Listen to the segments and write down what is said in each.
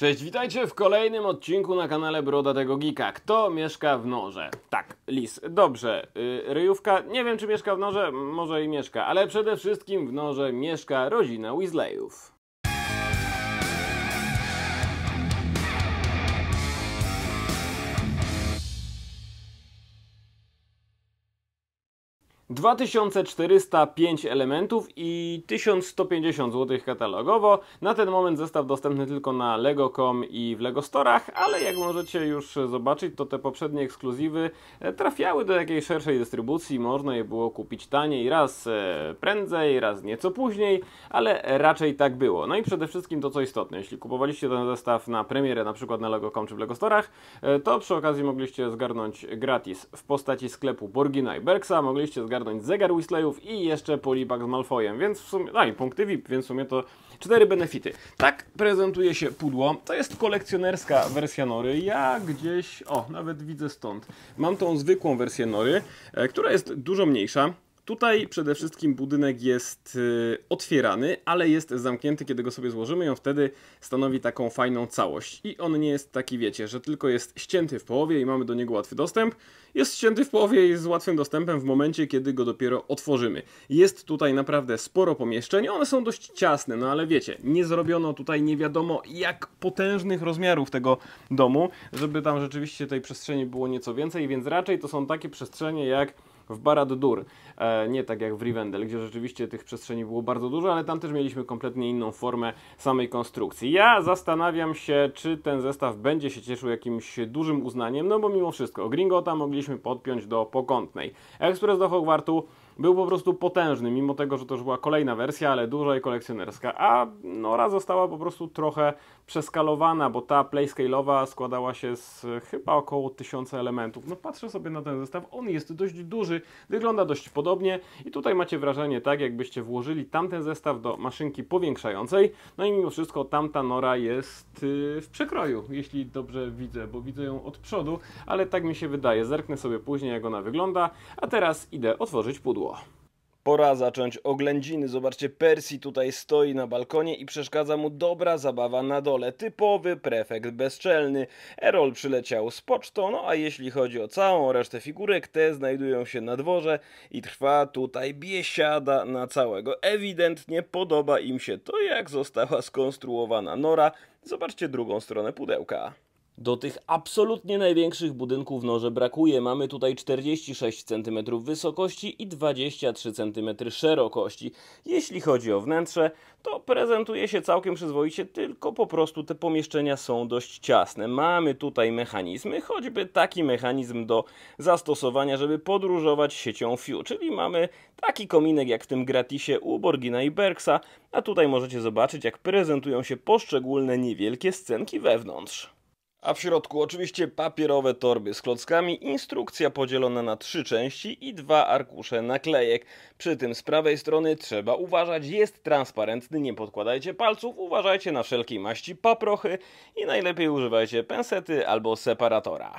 Cześć, witajcie w kolejnym odcinku na kanale Broda tego Geeka. Kto mieszka w norze? Tak, lis. Dobrze. Yy, ryjówka, nie wiem czy mieszka w norze, może i mieszka, ale przede wszystkim w norze mieszka rodzina Weasleyów. 2405 elementów i 1150 zł katalogowo. Na ten moment zestaw dostępny tylko na lego.com i w Lego Storach, ale jak możecie już zobaczyć, to te poprzednie ekskluzywy e, trafiały do jakiejś szerszej dystrybucji. Można je było kupić taniej, raz e, prędzej, raz nieco później, ale raczej tak było. No i przede wszystkim to co istotne, jeśli kupowaliście ten zestaw na premierę, na przykład na lego.com czy w Lego Storach, e, to przy okazji mogliście zgarnąć gratis w postaci sklepu Borgina i Bergsa, mogliście zgarnąć ogarnąć zegar Whistleyów i jeszcze Polibak z Malfoyem, więc w sumie, no i punkty VIP, więc w sumie to cztery benefity. Tak prezentuje się pudło. To jest kolekcjonerska wersja Nory. Ja gdzieś, o, nawet widzę stąd. Mam tą zwykłą wersję Nory, e, która jest dużo mniejsza. Tutaj przede wszystkim budynek jest y, otwierany, ale jest zamknięty, kiedy go sobie złożymy i on wtedy stanowi taką fajną całość. I on nie jest taki, wiecie, że tylko jest ścięty w połowie i mamy do niego łatwy dostęp. Jest ścięty w połowie i z łatwym dostępem w momencie, kiedy go dopiero otworzymy. Jest tutaj naprawdę sporo pomieszczeń, one są dość ciasne, no ale wiecie, nie zrobiono tutaj nie wiadomo jak potężnych rozmiarów tego domu, żeby tam rzeczywiście tej przestrzeni było nieco więcej, więc raczej to są takie przestrzenie jak w Barad-Dur, e, nie tak jak w Rivendell, gdzie rzeczywiście tych przestrzeni było bardzo dużo, ale tam też mieliśmy kompletnie inną formę samej konstrukcji. Ja zastanawiam się, czy ten zestaw będzie się cieszył jakimś dużym uznaniem, no bo mimo wszystko Gringota mogliśmy podpiąć do pokątnej. Ekspres do Hogwartu był po prostu potężny, mimo tego, że to już była kolejna wersja, ale duża i kolekcjonerska, a Nora została po prostu trochę przeskalowana, bo ta playscale'owa składała się z chyba około 1000 elementów. No patrzę sobie na ten zestaw, on jest dość duży, wygląda dość podobnie i tutaj macie wrażenie tak, jakbyście włożyli tamten zestaw do maszynki powiększającej, no i mimo wszystko tamta Nora jest y, w przekroju, jeśli dobrze widzę, bo widzę ją od przodu, ale tak mi się wydaje, zerknę sobie później jak ona wygląda, a teraz idę otworzyć pudło było. Pora zacząć oględziny. Zobaczcie, Percy tutaj stoi na balkonie i przeszkadza mu dobra zabawa na dole. Typowy prefekt bezczelny. Erol przyleciał z pocztą, no a jeśli chodzi o całą resztę figurek, te znajdują się na dworze i trwa tutaj biesiada na całego. Ewidentnie podoba im się to, jak została skonstruowana nora. Zobaczcie drugą stronę pudełka. Do tych absolutnie największych budynków noże brakuje. Mamy tutaj 46 cm wysokości i 23 cm szerokości. Jeśli chodzi o wnętrze, to prezentuje się całkiem przyzwoicie, tylko po prostu te pomieszczenia są dość ciasne. Mamy tutaj mechanizmy, choćby taki mechanizm do zastosowania, żeby podróżować siecią FIU, czyli mamy taki kominek jak w tym gratisie u Borgina i Berksa, a tutaj możecie zobaczyć jak prezentują się poszczególne niewielkie scenki wewnątrz. A w środku oczywiście papierowe torby z klockami, instrukcja podzielona na trzy części i dwa arkusze naklejek. Przy tym z prawej strony trzeba uważać, jest transparentny, nie podkładajcie palców, uważajcie na wszelkiej maści paprochy i najlepiej używajcie pensety albo separatora.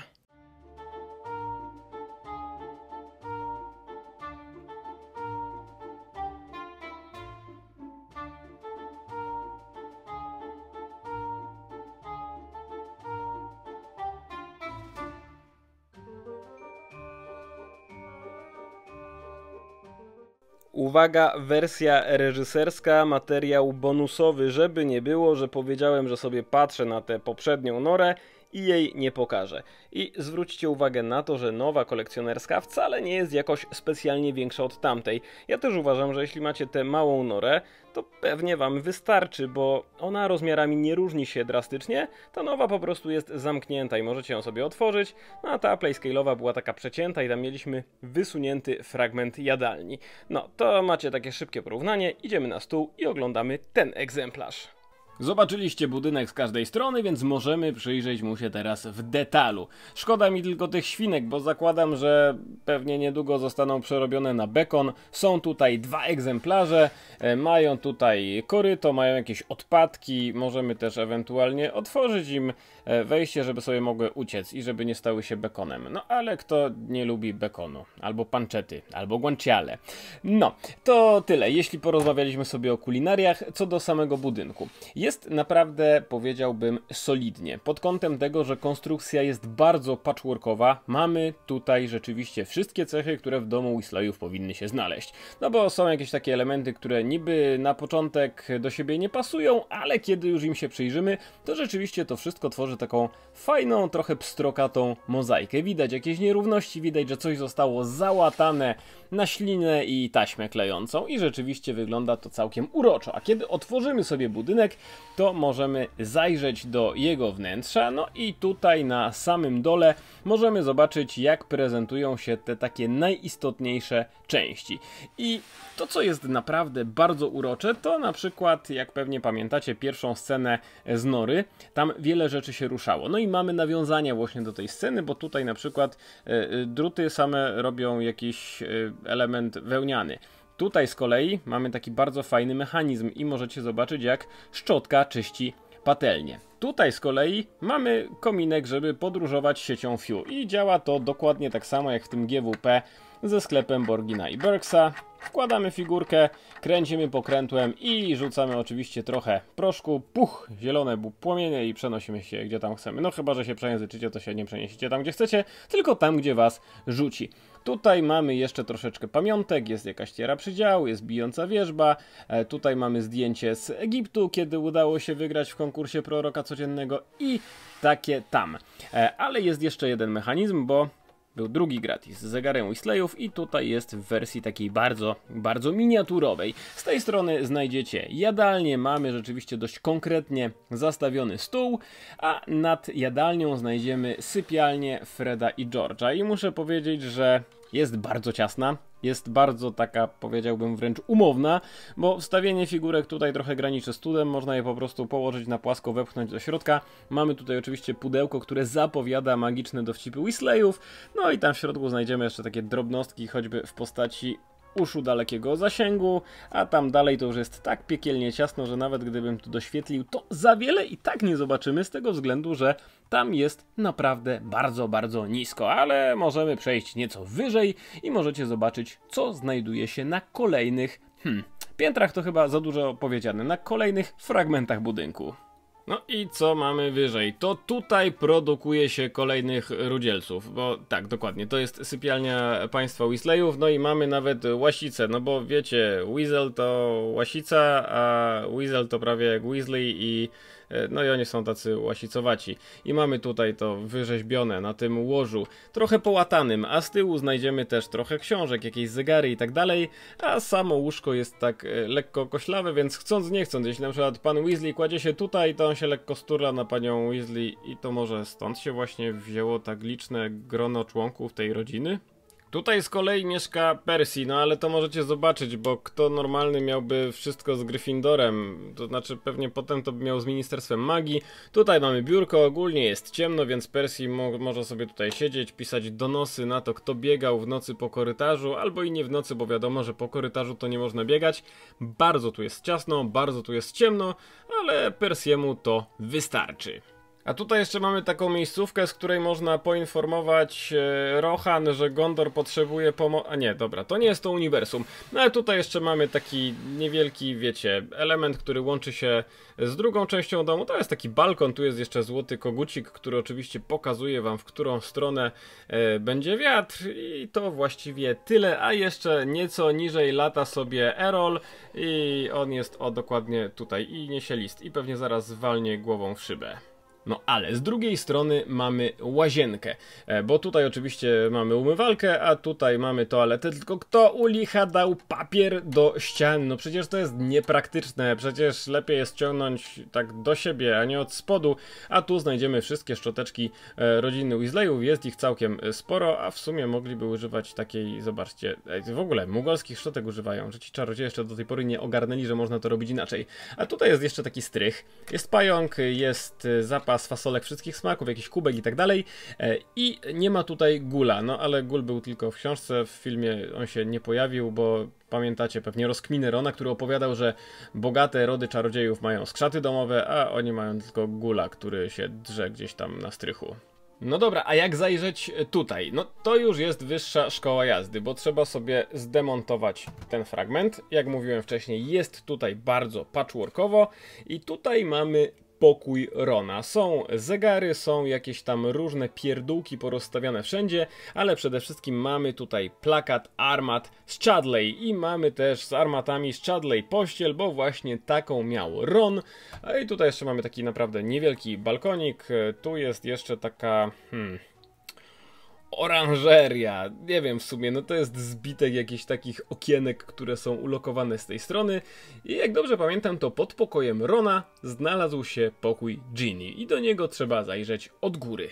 Uwaga, wersja reżyserska, materiał bonusowy, żeby nie było, że powiedziałem, że sobie patrzę na tę poprzednią norę i jej nie pokażę. I zwróćcie uwagę na to, że nowa kolekcjonerska wcale nie jest jakoś specjalnie większa od tamtej. Ja też uważam, że jeśli macie tę małą norę, to pewnie Wam wystarczy, bo ona rozmiarami nie różni się drastycznie, ta nowa po prostu jest zamknięta i możecie ją sobie otworzyć, no a ta playscale'owa była taka przecięta i tam mieliśmy wysunięty fragment jadalni. No, to macie takie szybkie porównanie, idziemy na stół i oglądamy ten egzemplarz. Zobaczyliście budynek z każdej strony, więc możemy przyjrzeć mu się teraz w detalu. Szkoda mi tylko tych świnek, bo zakładam, że pewnie niedługo zostaną przerobione na bekon. Są tutaj dwa egzemplarze, e, mają tutaj koryto, mają jakieś odpadki, możemy też ewentualnie otworzyć im E, wejście, żeby sobie mogły uciec i żeby nie stały się bekonem. No ale kto nie lubi bekonu? Albo panczety, albo guanciale. No, to tyle. Jeśli porozmawialiśmy sobie o kulinariach, co do samego budynku. Jest naprawdę, powiedziałbym, solidnie. Pod kątem tego, że konstrukcja jest bardzo patchworkowa, mamy tutaj rzeczywiście wszystkie cechy, które w domu Wislejów powinny się znaleźć. No bo są jakieś takie elementy, które niby na początek do siebie nie pasują, ale kiedy już im się przyjrzymy, to rzeczywiście to wszystko tworzy tworzy taką fajną, trochę pstrokatą mozaikę. Widać jakieś nierówności, widać, że coś zostało załatane na ślinę i taśmę klejącą i rzeczywiście wygląda to całkiem uroczo. A kiedy otworzymy sobie budynek, to możemy zajrzeć do jego wnętrza, no i tutaj na samym dole możemy zobaczyć, jak prezentują się te takie najistotniejsze części. I to, co jest naprawdę bardzo urocze, to na przykład, jak pewnie pamiętacie, pierwszą scenę z Nory. Tam wiele rzeczy się się ruszało. No i mamy nawiązania właśnie do tej sceny, bo tutaj na przykład e, e, druty same robią jakiś e, element wełniany. Tutaj z kolei mamy taki bardzo fajny mechanizm i możecie zobaczyć jak szczotka czyści patelnię. Tutaj z kolei mamy kominek, żeby podróżować siecią Fiu i działa to dokładnie tak samo jak w tym GWP ze sklepem Borgina i Bergsa. Wkładamy figurkę, kręcimy pokrętłem i rzucamy oczywiście trochę proszku, puch, zielone płomienie i przenosimy się gdzie tam chcemy. No chyba, że się przejęzyczycie, to się nie przeniesiecie tam gdzie chcecie, tylko tam gdzie was rzuci. Tutaj mamy jeszcze troszeczkę pamiątek, jest jakaś tiera przydziału, jest bijąca wieżba. E, tutaj mamy zdjęcie z Egiptu, kiedy udało się wygrać w konkursie proroka codziennego i takie tam. E, ale jest jeszcze jeden mechanizm, bo był drugi gratis z zegarem Whistlejów i tutaj jest w wersji takiej bardzo, bardzo miniaturowej. Z tej strony znajdziecie jadalnię, mamy rzeczywiście dość konkretnie zastawiony stół, a nad jadalnią znajdziemy sypialnię Freda i George'a. I muszę powiedzieć, że jest bardzo ciasna, jest bardzo taka, powiedziałbym wręcz umowna, bo wstawienie figurek tutaj trochę graniczy z studem, można je po prostu położyć na płasko, wepchnąć do środka. Mamy tutaj oczywiście pudełko, które zapowiada magiczne dowcipy Weasleyów, no i tam w środku znajdziemy jeszcze takie drobnostki, choćby w postaci uszu dalekiego zasięgu, a tam dalej to już jest tak piekielnie ciasno, że nawet gdybym tu doświetlił, to za wiele i tak nie zobaczymy z tego względu, że tam jest naprawdę bardzo, bardzo nisko, ale możemy przejść nieco wyżej i możecie zobaczyć, co znajduje się na kolejnych hmm, piętrach, to chyba za dużo powiedziane, na kolejnych fragmentach budynku. No i co mamy wyżej? To tutaj produkuje się kolejnych rudzielców, bo tak, dokładnie, to jest sypialnia państwa Weasleyów, no i mamy nawet łasicę, no bo wiecie, Weasel to łasica, a Weasel to prawie jak Weasley i E, no i oni są tacy łasicowaci. I mamy tutaj to wyrzeźbione na tym łożu, trochę połatanym, a z tyłu znajdziemy też trochę książek, jakieś zegary i tak dalej, a samo łóżko jest tak e, lekko koślawe, więc chcąc nie chcąc, jeśli na przykład pan Weasley kładzie się tutaj, to on się lekko sturla na panią Weasley i to może stąd się właśnie wzięło tak liczne grono członków tej rodziny? Tutaj z kolei mieszka Percy, no ale to możecie zobaczyć, bo kto normalny miałby wszystko z Gryffindorem, to znaczy pewnie potem to by miał z Ministerstwem Magii. Tutaj mamy biurko, ogólnie jest ciemno, więc Percy mo może sobie tutaj siedzieć, pisać donosy na to, kto biegał w nocy po korytarzu, albo i nie w nocy, bo wiadomo, że po korytarzu to nie można biegać. Bardzo tu jest ciasno, bardzo tu jest ciemno, ale Persiemu to wystarczy. A tutaj jeszcze mamy taką miejscówkę, z której można poinformować e, Rohan, że Gondor potrzebuje pomocy. A nie, dobra, to nie jest to uniwersum. No ale tutaj jeszcze mamy taki niewielki, wiecie, element, który łączy się z drugą częścią domu. To jest taki balkon, tu jest jeszcze złoty kogucik, który oczywiście pokazuje wam, w którą stronę e, będzie wiatr. I to właściwie tyle. A jeszcze nieco niżej lata sobie Erol i on jest o dokładnie tutaj i niesie list. I pewnie zaraz walnie głową w szybę. No ale z drugiej strony mamy łazienkę, e, bo tutaj oczywiście mamy umywalkę, a tutaj mamy toaletę, tylko kto u licha dał papier do ścian? No przecież to jest niepraktyczne, przecież lepiej jest ciągnąć tak do siebie, a nie od spodu, a tu znajdziemy wszystkie szczoteczki e, rodziny Weasleyów, jest ich całkiem sporo, a w sumie mogliby używać takiej, zobaczcie, e, w ogóle mugolskich szczotek używają, że ci czarodzieje jeszcze do tej pory nie ogarnęli, że można to robić inaczej. A tutaj jest jeszcze taki strych, jest pająk, jest zapach kwas, fasolek wszystkich smaków, jakiś kubek i tak dalej. E, I nie ma tutaj gula, no ale gul był tylko w książce, w filmie on się nie pojawił, bo pamiętacie pewnie rozkminy Rona, który opowiadał, że bogate rody czarodziejów mają skrzaty domowe, a oni mają tylko gula, który się drze gdzieś tam na strychu. No dobra, a jak zajrzeć tutaj? No to już jest wyższa szkoła jazdy, bo trzeba sobie zdemontować ten fragment. Jak mówiłem wcześniej, jest tutaj bardzo patchworkowo i tutaj mamy pokój Rona. Są zegary, są jakieś tam różne pierdółki porozstawiane wszędzie, ale przede wszystkim mamy tutaj plakat armat z Chadley i mamy też z armatami z Chadley pościel, bo właśnie taką miał Ron. I tutaj jeszcze mamy taki naprawdę niewielki balkonik. Tu jest jeszcze taka... Hmm, oranżeria. Nie wiem w sumie, no to jest zbitek jakichś takich okienek, które są ulokowane z tej strony. I jak dobrze pamiętam, to pod pokojem Rona znalazł się pokój Ginny i do niego trzeba zajrzeć od góry.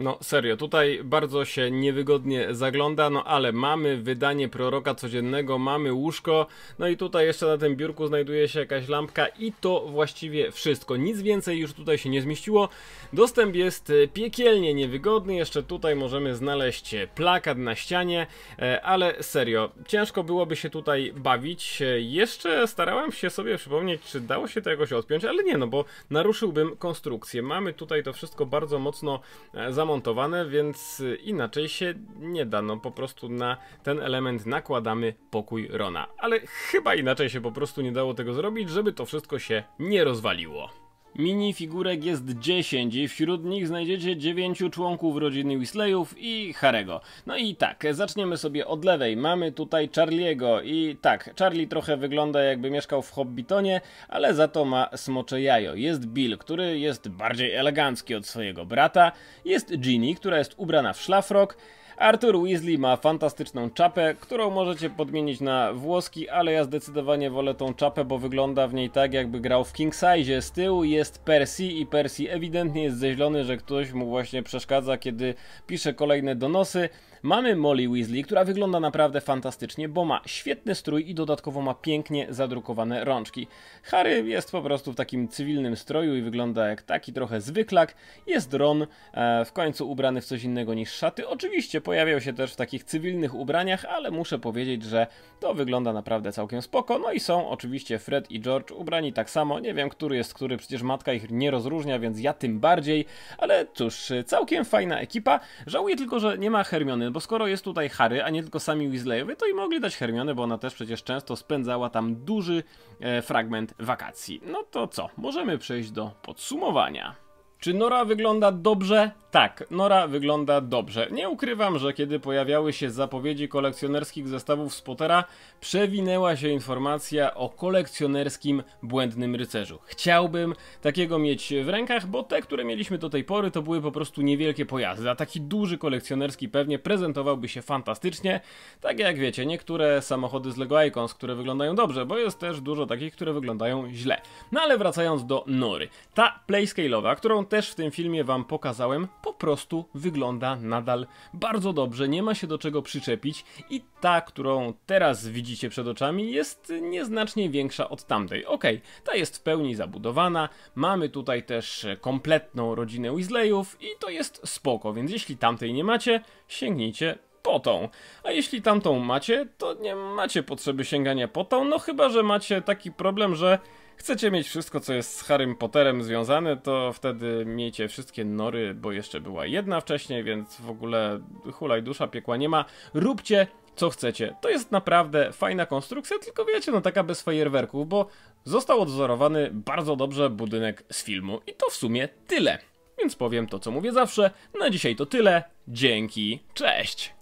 No serio, tutaj bardzo się niewygodnie zagląda, no ale mamy wydanie proroka codziennego, mamy łóżko, no i tutaj jeszcze na tym biurku znajduje się jakaś lampka i to właściwie wszystko. Nic więcej już tutaj się nie zmieściło. Dostęp jest e, piekielnie niewygodny, jeszcze tutaj możemy znaleźć e, plakat na ścianie, e, ale serio, ciężko byłoby się tutaj bawić. Jeszcze starałem się sobie przypomnieć, czy dało się to jakoś odpiąć, ale nie, no bo naruszyłbym konstrukcję. Mamy tutaj to wszystko bardzo mocno zamontowane zamontowane, więc inaczej się nie da. No po prostu na ten element nakładamy pokój Rona. Ale chyba inaczej się po prostu nie dało tego zrobić, żeby to wszystko się nie rozwaliło. Mini figurek jest 10 i wśród nich znajdziecie 9 członków rodziny Weasleyów i Harego. No i tak, zaczniemy sobie od lewej. Mamy tutaj Charliego i tak, Charlie trochę wygląda jakby mieszkał w Hobbitonie, ale za to ma smocze jajo. Jest Bill, który jest bardziej elegancki od swojego brata. Jest Ginny, która jest ubrana w szlafrok. Arthur Weasley ma fantastyczną czapę, którą możecie podmienić na włoski, ale ja zdecydowanie wolę tą czapę, bo wygląda w niej tak, jakby grał w King Size. Z tyłu jest Percy i Percy ewidentnie jest zeźlony, że ktoś mu właśnie przeszkadza, kiedy pisze kolejne donosy. Mamy Molly Weasley, która wygląda naprawdę fantastycznie, bo ma świetny strój i dodatkowo ma pięknie zadrukowane rączki. Harry jest po prostu w takim cywilnym stroju i wygląda jak taki trochę zwyklak. Jest Ron, e, w końcu ubrany w coś innego niż szaty. Oczywiście pojawiał się też w takich cywilnych ubraniach, ale muszę powiedzieć, że to wygląda naprawdę całkiem spoko. No i są oczywiście Fred i George ubrani tak samo. Nie wiem, który jest który, przecież matka ich nie rozróżnia, więc ja tym bardziej. Ale cóż, całkiem fajna ekipa. Żałuję tylko, że nie ma Hermiony bo skoro jest tutaj Harry, a nie tylko sami Weasleyowie, to i mogli dać Hermione, bo ona też przecież często spędzała tam duży e, fragment wakacji. No to co, możemy przejść do podsumowania. Czy Nora wygląda dobrze? Tak, Nora wygląda dobrze. Nie ukrywam, że kiedy pojawiały się zapowiedzi kolekcjonerskich zestawów Spotera, przewinęła się informacja o kolekcjonerskim Błędnym Rycerzu. Chciałbym takiego mieć w rękach, bo te, które mieliśmy do tej pory, to były po prostu niewielkie pojazdy, a taki duży kolekcjonerski pewnie prezentowałby się fantastycznie. Tak jak wiecie, niektóre samochody z LEGO Icons, które wyglądają dobrze, bo jest też dużo takich, które wyglądają źle. No ale wracając do Nory. Ta playscale'owa, którą też w tym filmie wam pokazałem, po prostu wygląda nadal bardzo dobrze, nie ma się do czego przyczepić i ta, którą teraz widzicie przed oczami jest nieznacznie większa od tamtej. Ok, ta jest w pełni zabudowana, mamy tutaj też kompletną rodzinę Weasleyów i to jest spoko, więc jeśli tamtej nie macie, sięgnijcie po tą. A jeśli tamtą macie, to nie macie potrzeby sięgania po tą, no chyba, że macie taki problem, że chcecie mieć wszystko, co jest z Harrym Potterem związane, to wtedy miejcie wszystkie nory, bo jeszcze była jedna wcześniej, więc w ogóle hulaj dusza, piekła nie ma. Róbcie co chcecie. To jest naprawdę fajna konstrukcja, tylko wiecie, no taka bez fajerwerków, bo został odwzorowany bardzo dobrze budynek z filmu i to w sumie tyle. Więc powiem to, co mówię zawsze. Na dzisiaj to tyle. Dzięki, cześć!